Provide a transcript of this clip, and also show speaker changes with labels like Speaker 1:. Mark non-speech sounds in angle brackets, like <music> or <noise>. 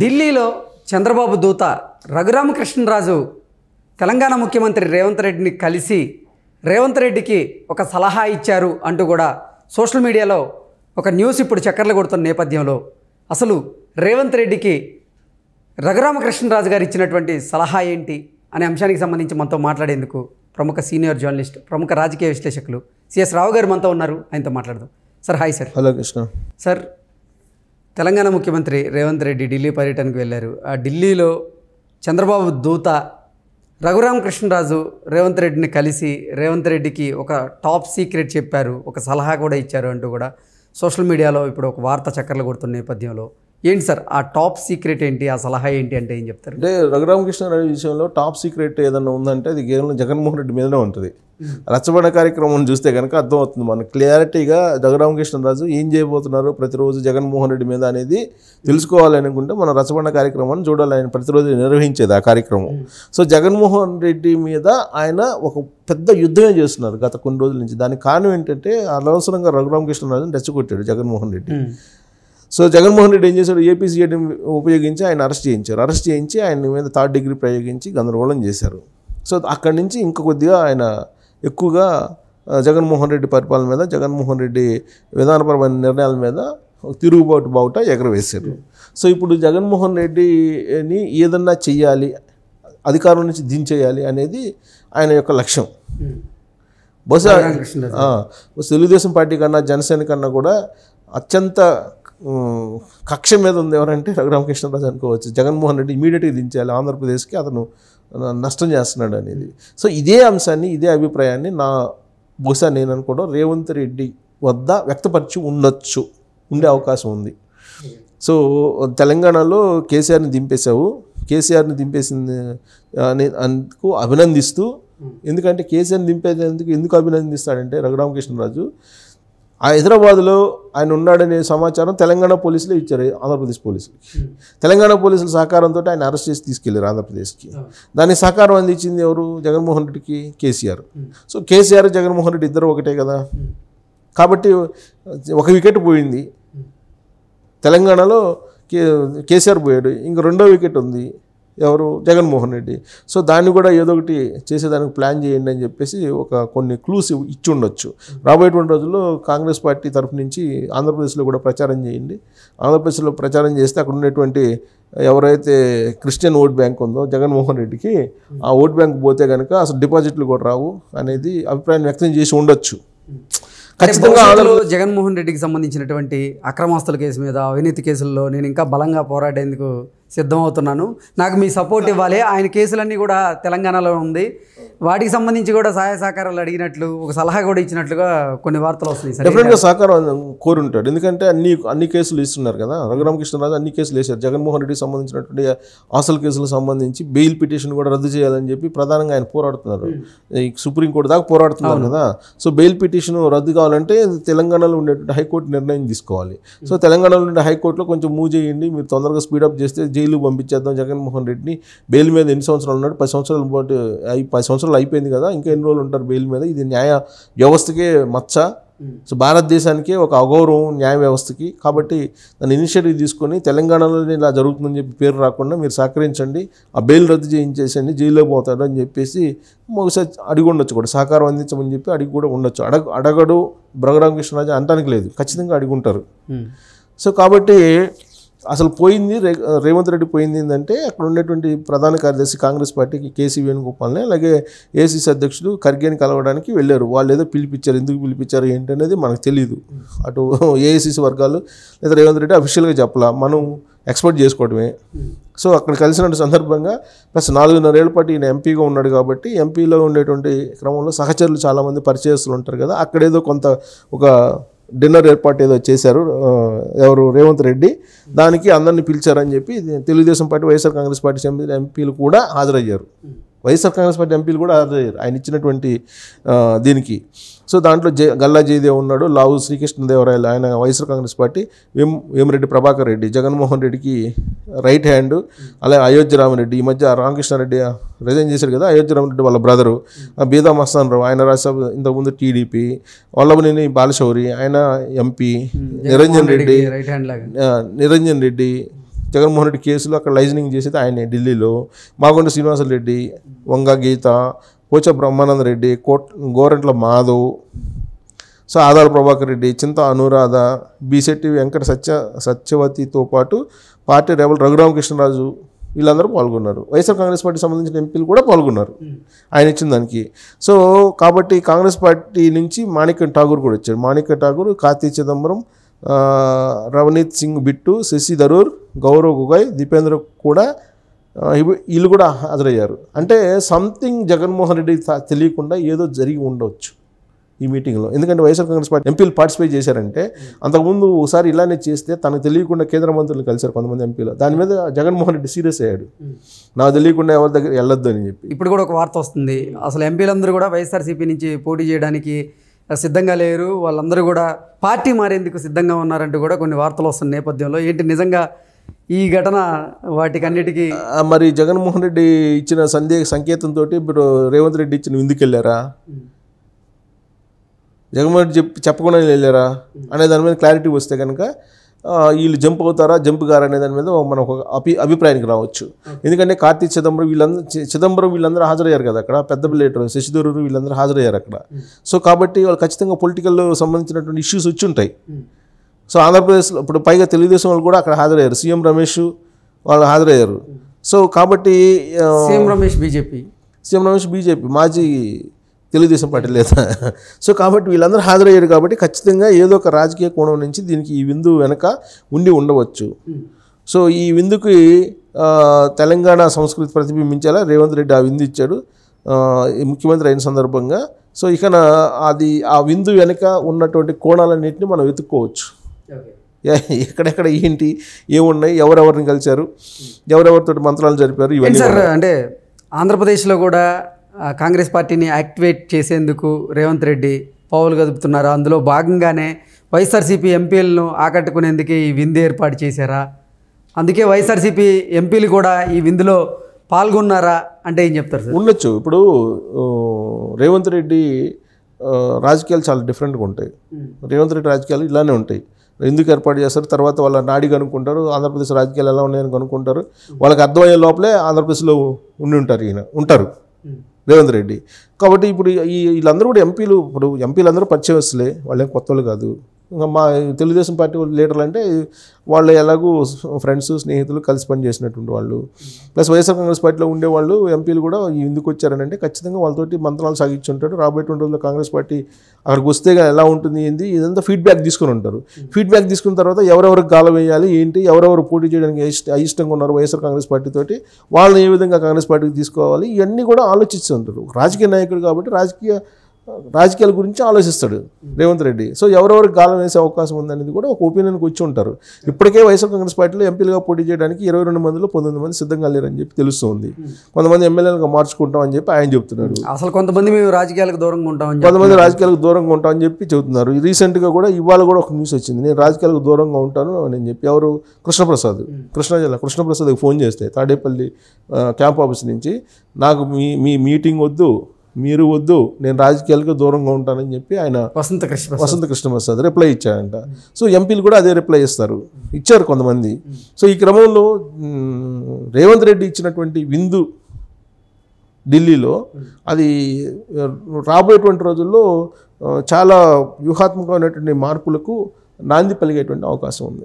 Speaker 1: ఢిల్లీలో చంద్రబాబు దూత రఘురామకృష్ణరాజు తెలంగాణ ముఖ్యమంత్రి రేవంత్ రెడ్డిని కలిసి రేవంత్ రెడ్డికి ఒక సలహా ఇచ్చారు అంటూ కూడా సోషల్ మీడియాలో ఒక న్యూస్ ఇప్పుడు చక్కర్లు కొడుతున్న నేపథ్యంలో అసలు రేవంత్ రెడ్డికి రఘురామకృష్ణరాజు గారు ఇచ్చినటువంటి సలహా ఏంటి అనే అంశానికి సంబంధించి మనతో మాట్లాడేందుకు ప్రముఖ సీనియర్ జర్నలిస్ట్ ప్రముఖ రాజకీయ విశ్లేషకులు సిఎస్ రావు గారు మనతో ఉన్నారు ఆయనతో మాట్లాడదాం sir hi sir hello Krishna sir Telangana ముఖ్యమంత్రి రేవంత్ రెడ్డి ఢిల్లీ పర్యటనకు వెళ్ళారు ఆ ఢిల్లీలో చంద్రబాబు దూత రఘురామ్ కృష్ణరాజు రేవంత్ రెడ్డిని కలిసి రేవంత్ రెడ్డికి ఒక టాప్ సీక్రెట్ చెప్పారు ఒక సలహా కూడా ఇచ్చారు అంటూ కూడా సోషల్ మీడియాలో ఇప్పుడు ఒక వార్త చక్కర్లు కొడుతున్న నేపథ్యంలో ఏంటి సార్ ఆ టాప్ సీక్రెట్ ఏంటి ఆ సలహా ఏంటి అంటే ఏం చెప్తారు
Speaker 2: అంటే రఘురామకృష్ణారావు విషయంలో టాప్ సీక్రెట్ ఏదన్నా ఉందంటే అది కేవలం జగన్మోహన్ రెడ్డి మీదనే ఉంటుంది రచ్చబడ కార్యక్రమం చూస్తే కనుక అర్థమవుతుంది మనకు క్లారిటీగా జగరామకృష్ణరాజు ఏం చేయబోతున్నారు ప్రతిరోజు జగన్మోహన్ రెడ్డి మీద అనేది తెలుసుకోవాలనుకుంటే మనం రచ్చబడ కార్యక్రమాన్ని చూడాలి ఆయన ప్రతిరోజు నిర్వహించేది ఆ కార్యక్రమం hmm. సో జగన్మోహన్ రెడ్డి మీద ఆయన ఒక పెద్ద యుద్ధమే చేస్తున్నారు గత కొన్ని రోజుల నుంచి దానికి కారణం ఏంటంటే అనవసరంగా రఘురామకృష్ణరాజుని రెచ్చగొట్టాడు జగన్మోహన్ రెడ్డి hmm. సో జగన్మోహన్ రెడ్డి ఏం చేశాడు ఏపీసీఏ ఉపయోగించి ఆయన అరెస్ట్ చేయించారు అరెస్ట్ చేయించి ఆయన మీద థర్డ్ డిగ్రీ ప్రయోగించి గందరగోళం చేశారు సో అక్కడి నుంచి ఇంకా కొద్దిగా ఆయన ఎక్కువగా జగన్మోహన్ రెడ్డి పరిపాలన మీద జగన్మోహన్ రెడ్డి విధానపరమైన నిర్ణయాల మీద తిరుగుబాటు బావుట ఎగరవేశారు సో ఇప్పుడు జగన్మోహన్ రెడ్డిని ఏదన్నా చెయ్యాలి అధికారం నుంచి దించేయాలి అనేది ఆయన యొక్క లక్ష్యం బహుశా తెలుగుదేశం పార్టీ కన్నా జనసేన కన్నా కూడా అత్యంత కక్ష మీద ఉంది ఎవరంటే రఘురామకృష్ణరాజు అనుకోవచ్చు జగన్మోహన్ రెడ్డి ఇమీడియట్గా దించాలి ఆంధ్రప్రదేశ్కి అతను నష్టం చేస్తున్నాడు అనేది సో ఇదే అంశాన్ని ఇదే అభిప్రాయాన్ని నా బహుశా నేను అనుకోవడం రేవంత్ రెడ్డి వద్ద వ్యక్తపరిచి ఉండొచ్చు ఉండే అవకాశం ఉంది సో తెలంగాణలో కేసీఆర్ని దింపేశావు కేసీఆర్ని దింపేసింది అనే అందుకు అభినందిస్తూ ఎందుకంటే కేసీఆర్ని దింపేసేందుకు ఎందుకు అభినందిస్తాడంటే రఘురామకృష్ణరాజు ఆ హైదరాబాద్లో ఆయన ఉన్నాడనే సమాచారం తెలంగాణ పోలీసులే ఇచ్చారు ఆంధ్రప్రదేశ్ పోలీసులకి తెలంగాణ పోలీసుల సహకారంతో ఆయన అరెస్ట్ చేసి తీసుకెళ్లారు ఆంధ్రప్రదేశ్కి దాని సహకారం అందించింది ఎవరు జగన్మోహన్ రెడ్డికి కేసీఆర్ సో కేసీఆర్ జగన్మోహన్ రెడ్డి ఇద్దరు ఒకటే కదా కాబట్టి ఒక వికెట్ పోయింది తెలంగాణలో కేసీఆర్ పోయాడు ఇంక రెండో వికెట్ ఉంది ఎవరు జగన్మోహన్ రెడ్డి సో దాన్ని కూడా ఏదో ఒకటి చేసేదానికి ప్లాన్ చేయండి అని చెప్పేసి ఒక కొన్ని క్లూస్ ఇచ్చి ఉండొచ్చు రాబోయేటువంటి రోజుల్లో కాంగ్రెస్ పార్టీ తరఫు నుంచి ఆంధ్రప్రదేశ్లో కూడా ప్రచారం చేయండి ఆంధ్రప్రదేశ్లో ప్రచారం చేస్తే అక్కడ ఉన్నటువంటి ఎవరైతే క్రిస్టియన్ ఓట్ బ్యాంక్ ఉందో జగన్మోహన్ రెడ్డికి ఆ ఓట్ బ్యాంక్ పోతే కనుక అసలు డిపాజిట్లు కూడా రావు అనేది అభిప్రాయం వ్యక్తం చేసి ఉండొచ్చు ఖచ్చితంగా
Speaker 1: జగన్మోహన్ రెడ్డికి సంబంధించినటువంటి అక్రమాస్తుల కేసు మీద అవినీతి కేసుల్లో నేను ఇంకా బలంగా పోరాడేందుకు సిద్ధమవుతున్నాను నాకు మీ సపోర్ట్ ఇవ్వాలి ఆయన కేసులన్నీ కూడా తెలంగాణలో ఉంది వాటికి సంబంధించి కూడా సహాయ సహకారాలు అడిగినట్లు ఒక సలహా కూడా ఇచ్చినట్లుగా కొన్ని వార్తలు వస్తున్నాయి సార్ డెఫినెట్గా
Speaker 2: సహకారం కోరుంటాడు ఎందుకంటే అన్ని అన్ని కేసులు ఇస్తున్నారు కదా రఘురామకృష్ణరాజు అన్ని కేసులు వేశారు జగన్మోహన్ రెడ్డికి సంబంధించినటువంటి అసలు కేసులకు సంబంధించి బెయిల్ పిటిషన్ కూడా రద్దు చేయాలని చెప్పి ప్రధానంగా ఆయన పోరాడుతున్నారు hmm. సుప్రీంకోర్టు దాకా పోరాడుతున్నారు కదా సో బెయిల్ పిటిషన్ రద్దు కావాలంటే తెలంగాణలో ఉండేటువంటి హైకోర్టు నిర్ణయం తీసుకోవాలి hmm. సో తెలంగాణలో ఉండే హైకోర్టులో కొంచెం మూవ్ చేయండి మీరు తొందరగా స్పీడప్ చేస్తే జైలు పంపించేద్దాం జగన్మోహన్ రెడ్డిని బెయిల్ మీద ఎన్ని సంవత్సరాలు ఉన్నాడు పది సంవత్సరాల పాటు పది సంవత్సరాలు రోజులు అయిపోయింది కదా ఇంకా ఎన్ని రోజులు ఉంటారు బెయిల్ మీద ఇది న్యాయ వ్యవస్థకే మచ్చ సో భారతదేశానికే ఒక అగౌరవం న్యాయ వ్యవస్థకి కాబట్టి దాన్ని ఇనిషియేటివ్ తీసుకొని తెలంగాణలో ఇలా జరుగుతుందని చెప్పి పేరు రాకుండా మీరు సహకరించండి ఆ బెయిల్ రద్దు చేయించేసండి జైల్లో పోతాడు అని చెప్పేసి ఒకసారి అడిగి ఉండొచ్చు కూడా సహకారం అందించమని చెప్పి అడిగి కూడా ఉండొచ్చు అడగ అడగడు బ్రగరామకృష్ణరాజు అంటానికి లేదు ఖచ్చితంగా అడిగి ఉంటారు సో కాబట్టి అసలు పోయింది రేవంత్ రెడ్డి పోయింది ఏంటంటే అక్కడ ఉండేటువంటి ప్రధాన కార్యదర్శి కాంగ్రెస్ పార్టీకి కేసీ వేణుగోపాల్ని అలాగే ఏసీసీ అధ్యక్షుడు ఖర్గేని కలవడానికి వెళ్ళారు వాళ్ళు ఏదో పిలిపించారు ఎందుకు పిలిపించారు ఏంటనేది మనకు తెలియదు అటు <laughs> ఏఏసీసీ వర్గాలు లేదా రేవంత్ రెడ్డి అఫీషియల్గా చెప్పలా మనం ఎక్స్పెక్ట్ చేసుకోవడమే సో అక్కడ కలిసిన సందర్భంగా ప్లస్ ఏళ్ళ పాటు ఈయన ఎంపీగా ఉన్నాడు కాబట్టి ఎంపీలో ఉండేటువంటి క్రమంలో సహచరులు చాలామంది పరిచయస్తులు ఉంటారు కదా అక్కడేదో కొంత ఒక డిన్నర్ ఏర్పాటు ఏదో చేశారు ఎవరు రేవంత్ రెడ్డి దానికి అందరిని పిలిచారని చెప్పి తెలుగుదేశం పార్టీ వైఎస్ఆర్ కాంగ్రెస్ పార్టీ ఎంపీలు కూడా హాజరయ్యారు వైఎస్ఆర్ కాంగ్రెస్ పార్టీ ఎంపీలు కూడా హాజరయ్యారు ఆయన ఇచ్చినటువంటి దీనికి సో దాంట్లో జయ గల్లా జయదేవ్ ఉన్నాడు లావు శ్రీకృష్ణదేవరాయలు ఆయన వైఎస్ఆర్ కాంగ్రెస్ పార్టీ వేం వేమిరెడ్డి ప్రభాకర్ రెడ్డి జగన్మోహన్ రెడ్డికి రైట్ హ్యాండ్ అలాగే అయోధ్య రామరెడ్డి ఈ మధ్య రామకృష్ణారెడ్డి రిజైన్ చేశారు కదా అయోధ్య రామరెడ్డి వాళ్ళ బ్రదరు బీదా మస్తాన్ రావు ఆయన రాజ్యసభ ఇంతకుముందు టీడీపీ వల్లభనేని బాలశౌరి ఆయన ఎంపీ నిరంజన్ రెడ్డి నిరంజన్ రెడ్డి జగన్మోహన్ రెడ్డి కేసులో అక్కడ లైజనింగ్ చేసేది ఆయనే ఢిల్లీలో మాగుంట శ్రీనివాసరెడ్డి వంగ గీత పోచ బ్రహ్మానంద రెడ్డి కోట్ గోరంట్ల మాధవ్ సో ఆదాల ప్రభాకర్ రెడ్డి చింత అనురాధ బీసెట్టి వెంకట సత్య సత్యవతితో పాటు పార్టీ రెబల్ రఘురామకృష్ణరాజు వీళ్ళందరూ పాల్గొన్నారు వైఎస్ఆర్ కాంగ్రెస్ పార్టీ సంబంధించిన ఎంపీలు కూడా పాల్గొన్నారు ఆయన ఇచ్చిన దానికి సో కాబట్టి కాంగ్రెస్ పార్టీ నుంచి మాణిక్యం ఠాగూర్ కూడా వచ్చాడు మాణిక్య ఠాగూర్ కార్తీ చిదంబరం రవనీత్ సింగ్ బిట్టు శశి థరూర్ గౌరవ్ గొగోయ్ దీపేంద్ర కూడా వీళ్ళు కూడా హాజరయ్యారు అంటే సంథింగ్ జగన్మోహన్ రెడ్డి తెలియకుండా ఏదో జరిగి ఉండవచ్చు ఈ మీటింగ్లో ఎందుకంటే వైఎస్ఆర్ కాంగ్రెస్ పార్టీ ఎంపీలు పార్టిసిపేట్ చేశారంటే అంతకుముందు ఒకసారి ఇలానే చేస్తే తనకు తెలియకుండా కేంద్ర మంత్రులు కలిశారు కొంతమంది ఎంపీలు దాని మీద జగన్మోహన్ రెడ్డి సీరియస్ అయ్యాడు నాకు తెలియకుండా ఎవరి దగ్గర వెళ్ళొద్దు అని చెప్పి
Speaker 1: ఇప్పుడు కూడా ఒక వార్త వస్తుంది అసలు ఎంపీలందరూ కూడా వైఎస్ఆర్సీపీ నుంచి పోటీ చేయడానికి సిద్ధంగా లేరు వాళ్ళందరూ కూడా పార్టీ మారేందుకు సిద్ధంగా ఉన్నారంటూ కూడా కొన్ని వార్తలు వస్తున్న నేపథ్యంలో ఏంటి నిజంగా ఈ ఘటన వాటికన్నిటికీ మరి జగన్మోహన్ రెడ్డి ఇచ్చిన సందేహ సంకేతంతో ఇప్పుడు రేవంత్ రెడ్డి
Speaker 2: ఇచ్చిన విందుకెళ్ళారా జగన్మోహన్ రెడ్డి చెప్పి చెప్పకుండా వెళ్ళారా అనే దాని మీద క్లారిటీ వస్తే కనుక వీళ్ళు జంప్ అవుతారా జంప్ గారా అనే దాని మీద మనం ఒక అభి అభిప్రాయానికి రావచ్చు ఎందుకంటే కార్తీక్ చిదంబరం వీళ్ళందరూ చిదంబరం వీళ్ళందరూ హాజరయ్యారు కదా అక్కడ పెద్ద బిల్లేటర్ శశిధరూరు వీళ్ళందరూ హాజరయ్యారు అక్కడ సో కాబట్టి వాళ్ళు ఖచ్చితంగా పొలిటికల్ సంబంధించినటువంటి ఇష్యూస్ వచ్చి ఉంటాయి సో ఆంధ్రప్రదేశ్లో ఇప్పుడు పైగా తెలుగుదేశం వాళ్ళు కూడా అక్కడ హాజరయ్యారు సీఎం రమేష్ వాళ్ళు హాజరయ్యారు సో కాబట్టి CM Ramesh BJP CM Ramesh BJP మాజీ తెలుగుదేశం పార్టీ లేదా సో కాబట్టి వీళ్ళందరూ హాజరయ్యారు కాబట్టి ఖచ్చితంగా ఏదో ఒక రాజకీయ కోణం నుంచి దీనికి ఈ విందు వెనక ఉండి ఉండవచ్చు సో ఈ విందుకి తెలంగాణ సంస్కృతి ప్రతిబింబించేలా రేవంత్ రెడ్డి ఆ విందు ఇచ్చాడు ముఖ్యమంత్రి అయిన సందర్భంగా సో ఇక అది ఆ విందు వెనుక ఉన్నటువంటి కోణాలన్నింటినీ మనం వెతుక్కోవచ్చు ఎక్కడెక్కడ ఏంటి ఏమున్నాయి ఎవరెవరిని కలిశారు ఎవరెవరితో మంత్రాలు జరిపారు ఇవన్నీ
Speaker 1: అంటే ఆంధ్రప్రదేశ్లో కూడా కాంగ్రెస్ పార్టీని యాక్టివేట్ చేసేందుకు రేవంత్ రెడ్డి పావులు కదుపుతున్నారు అందులో భాగంగానే వైఎస్ఆర్సీపీ ఎంపీలను ఆకట్టుకునేందుకే ఈ విందు ఏర్పాటు చేశారా అందుకే వైఎస్ఆర్సీపీ ఎంపీలు కూడా ఈ విందులో పాల్గొన్నారా అంటే ఏం చెప్తారు సార్
Speaker 2: ఉండొచ్చు ఇప్పుడు రేవంత్ రెడ్డి రాజకీయాలు చాలా డిఫరెంట్గా ఉంటాయి రేవంత్ రెడ్డి రాజకీయాలు ఇలానే ఉంటాయి ఎందుకు ఏర్పాటు చేస్తారు తర్వాత వాళ్ళ నాడి కనుక్కుంటారు ఆంధ్రప్రదేశ్ రాజకీయాలు ఎలా ఉన్నాయని కనుక్కుంటారు వాళ్ళకి అర్థమయ్యే లోపలే ఆంధ్రప్రదేశ్లో ఉండి ఉంటారు ఈయన ఉంటారు రేవంత్ రెడ్డి కాబట్టి ఇప్పుడు ఈ వీళ్ళందరూ కూడా ఎంపీలు ఇప్పుడు ఎంపీలందరూ పరిచయస్తులే వాళ్ళేం కొత్త వాళ్ళు కాదు మా తెలుగుదేశం పార్టీ లీడర్లు అంటే వాళ్ళు ఎలాగూ ఫ్రెండ్స్ స్నేహితులు కలిసి పనిచేసినటువంటి వాళ్ళు ప్లస్ వైఎస్ఆర్ కాంగ్రెస్ పార్టీలో ఉండేవాళ్ళు ఎంపీలు కూడా ఎందుకు వచ్చారని అంటే ఖచ్చితంగా వాళ్ళతోటి మంత్రాలు సాగించుంటారు రాబోయేటువంటి రోజుల్లో కాంగ్రెస్ పార్టీ అక్కడికి వస్తే ఎలా ఉంటుంది ఏంది ఇదంతా ఫీడ్బ్యాక్ తీసుకుని ఉంటారు ఫీడ్బ్యాక్ తీసుకున్న తర్వాత ఎవరెవరికి గాల వేయాలి ఏంటి ఎవరెవరు పోటీ చేయడానికి అయిష్టంగా ఉన్నారు వైఎస్ఆర్ కాంగ్రెస్ పార్టీతోటి వాళ్ళని ఏ విధంగా కాంగ్రెస్ పార్టీకి తీసుకోవాలి ఇవన్నీ కూడా ఆలోచిస్తుంటారు రాజకీయ నాయకుడు కాబట్టి రాజకీయ రాజకీయాల గురించి ఆలోచిస్తాడు రేవంత్ రెడ్డి సో ఎవరెవరికి గాలం వేసే అవకాశం ఉందనేది కూడా ఒక ఒపీనియన్కి వచ్చి ఉంటారు ఇప్పటికే వైఎస్ఆర్ కాంగ్రెస్ పార్టీలో ఎంపీలుగా పోటీ చేయడానికి ఇరవై రెండు మందిలో పంతొమ్మిది మంది సిద్ధంగా లేరని చెప్పి తెలుస్తుంది కొంతమంది ఎమ్మెల్యేలుగా మార్చుకుంటాం అని చెప్పి ఆయన చెప్తున్నారు
Speaker 1: అసలు కొంతమంది మేము రాజకీయాలకు దూరంగా ఉంటాం కొంతమంది రాజకీయాలకు
Speaker 2: దూరంగా ఉంటామని చెప్పి చెబుతున్నారు రీసెంట్గా కూడా ఇవాళ కూడా ఒక న్యూస్ వచ్చింది నేను రాజకీయాలకు దూరంగా ఉంటాను అని చెప్పి ఎవరు కృష్ణప్రసాద్ కృష్ణా జిల్లా కృష్ణప్రసాద్కి ఫోన్ చేస్తే తాడేపల్లి క్యాంప్ ఆఫీస్ నుంచి నాకు మీ మీ మీటింగ్ వద్దు మీరు వద్దు నేను రాజకీయాలకు దూరంగా ఉంటానని చెప్పి ఆయన వసంత కృష్ణ వసంత కృష్ణప్రసాద్ రిప్లై ఇచ్చారంట సో ఎంపీలు కూడా అదే రిప్లై ఇస్తారు ఇచ్చారు కొంతమంది సో ఈ క్రమంలో రేవంత్ రెడ్డి ఇచ్చినటువంటి విందు ఢిల్లీలో అది రాబోయేటువంటి రోజుల్లో చాలా వ్యూహాత్మకమైనటువంటి మార్పులకు నాంది పలిగేటువంటి అవకాశం ఉంది